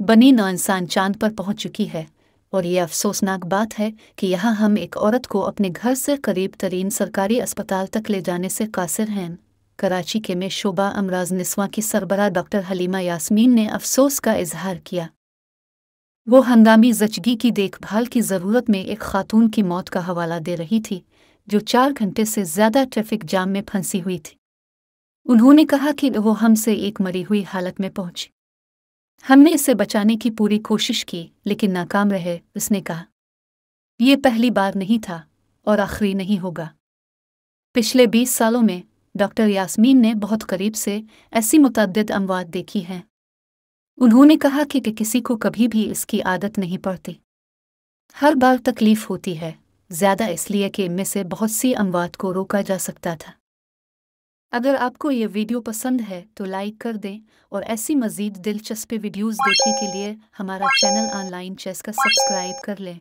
बनी नौ इंसान चांद पर पहुंच चुकी है और ये अफसोसनाक बात है कि यहाँ हम एक औरत को अपने घर से करीब तरीन सरकारी अस्पताल तक ले जाने से कासिर हैं कराची के में शोबा अमराज निस्वा की सरबरा डॉक्टर हलीमा यासमीन ने अफसोस का इजहार किया वो हंगामी जचगी की देखभाल की ज़रूरत में एक खातून की मौत का हवाला दे रही थी जो चार घंटे से ज़्यादा ट्रैफिक जाम में फंसी हुई थी उन्होंने कहा कि वो हमसे एक मरी हुई हालत में पहुंची हमने इसे बचाने की पूरी कोशिश की लेकिन नाकाम रहे उसने कहा ये पहली बार नहीं था और आखिरी नहीं होगा पिछले बीस सालों में डॉक्टर यास्मीन ने बहुत करीब से ऐसी मुतद अमवात देखी हैं उन्होंने कहा कि, कि किसी को कभी भी इसकी आदत नहीं पड़ती हर बार तकलीफ होती है ज़्यादा इसलिए कि इनमें से बहुत सी अमवात को रोका जा सकता था अगर आपको ये वीडियो पसंद है तो लाइक कर दें और ऐसी मज़ीद दिलचस्प वीडियोस देखने के लिए हमारा चैनल ऑनलाइन चेस का सब्सक्राइब कर लें